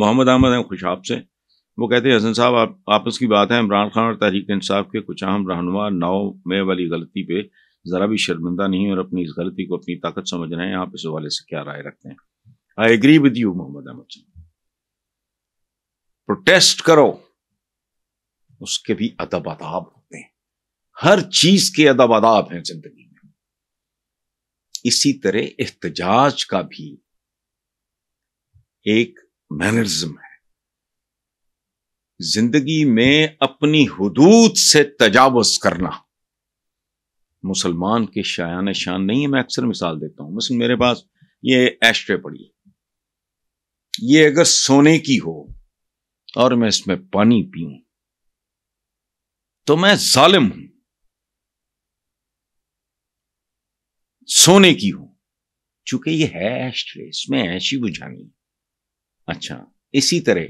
मोहम्मद अहमद हैं खुशाब से वो कहते हैं हसन साहब आप आपस की बात है इमरान खान और तहरीक इंसाफ के कुछ अहम रहनुमा नौ मई वाली गलती पे ज़रा भी शर्मिंदा नहीं और अपनी इस गलती को अपनी ताकत समझ रहे हैं आप इस हवाले से क्या राय रखते हैं I agree with you Mohammad Ahmad Singh protest करो उसके भी अदब अदाब होते हैं हर चीज के अदब अदाब हैं जिंदगी में इसी तरह एहतजाज का भी एक मैनरिज्म है जिंदगी में अपनी हदूद से तजावज करना मुसलमान के शायान शान नहीं है मैं अक्सर मिसाल देता हूं मुस्लिम मेरे पास ये एस्ट्रे पड़ी है ये अगर सोने की हो और मैं इसमें पानी पीऊं तो मैं जालिम हूं सोने की हूं चूंकि ये है एस्ट्रे इसमें ऐशी बुझानी अच्छा इसी तरह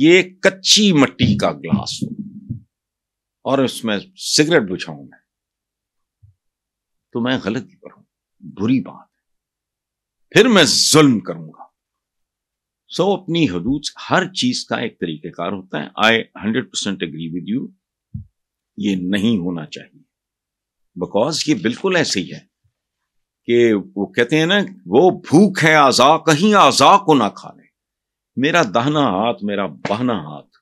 ये कच्ची मट्टी का ग्लास हो और उसमें सिगरेट बिछाऊं मैं तो मैं गलती पर हूं बुरी बात है फिर मैं जुल्म करूंगा सो so, अपनी हदूद हर चीज का एक तरीकेकार होता है I hundred percent agree with you ये नहीं होना चाहिए बिकॉज ये बिल्कुल ऐसे ही है कि वो कहते हैं ना वो भूख है आजा कहीं आजा को ना खा मेरा दाहना हाथ मेरा बहना हाथ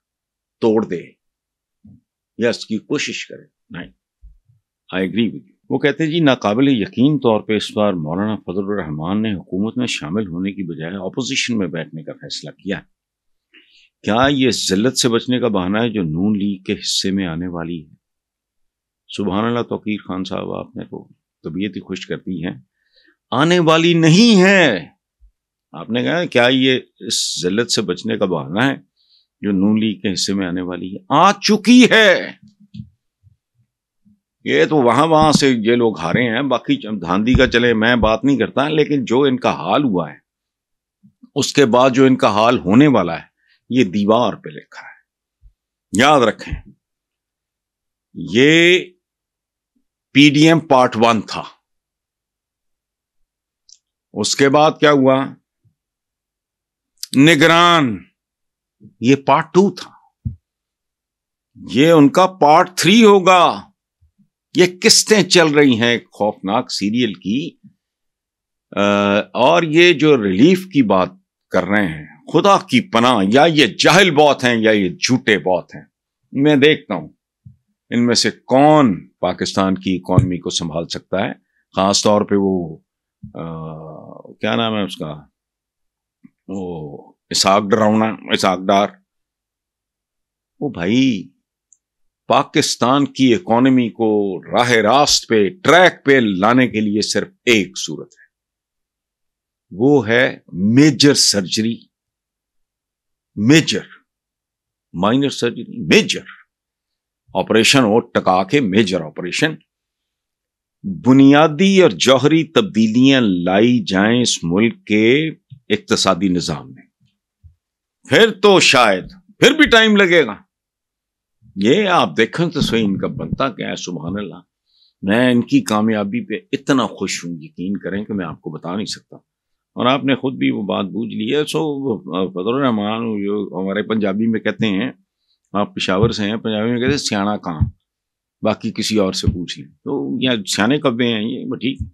तोड़ दे या इसकी कोशिश करे नहीं आई एग्री विद यू वो कहते हैं जी नाकबिल यकीन तौर पे इस बार मौलाना फजल रहमान ने हुकूमत में शामिल होने की बजाय अपोजिशन में बैठने का फैसला किया है क्या ये जिल्लत से बचने का बहाना है जो नून लीग के हिस्से में आने वाली है सुबह अल्लाह तोकीर खान साहब आपने तो तबीयत ही खुश कर दी है आने वाली नहीं है आपने कहा क्या ये इस जिल्लत से बचने का बहाना है जो नून लीग के हिस्से में आने वाली है आ चुकी है ये तो वहां वहां से ये लोग हारे हैं बाकी धांधी का चले मैं बात नहीं करता लेकिन जो इनका हाल हुआ है उसके बाद जो इनका हाल होने वाला है ये दीवार पे लिखा है याद रखें ये पीडीएम पार्ट वन था उसके बाद क्या हुआ निगरान ये पार्ट टू था ये उनका पार्ट थ्री होगा ये किस्तें चल रही हैं खौफनाक सीरियल की और ये जो रिलीफ की बात कर रहे हैं खुदा की पना या ये जाहिल बहुत हैं या ये झूठे बहुत हैं मैं देखता हूं इनमें से कौन पाकिस्तान की इकॉनमी को संभाल सकता है खास तौर पे वो आ, क्या नाम है उसका वो इसाक डरावना इसाक डार वो भाई पाकिस्तान की इकोनॉमी को राह रास्त पे ट्रैक पे लाने के लिए सिर्फ एक सूरत है वो है major surgery major minor surgery major operation हो टका के मेजर ऑपरेशन बुनियादी और जौहरी तब्दीलियां लाई जाएं इस मुल्क के इकतसादी निज़ाम में फिर तो शायद फिर भी टाइम लगेगा ये आप देखें तो सही इनका बनता क्या है सुबह अल्लाह मैं इनकी कामयाबी पे इतना खुश हूं यकीन करें कि मैं आपको बता नहीं सकता और आपने खुद भी वो बात बूझ ली है सो फजल रहमान जो हमारे पंजाबी में कहते हैं आप पिशावर से हैं पंजाबी में कहते हैं सियाणा काम बाकी किसी और से पूछ लें तो यहाँ सियाने कब्बे हैं ये ठीक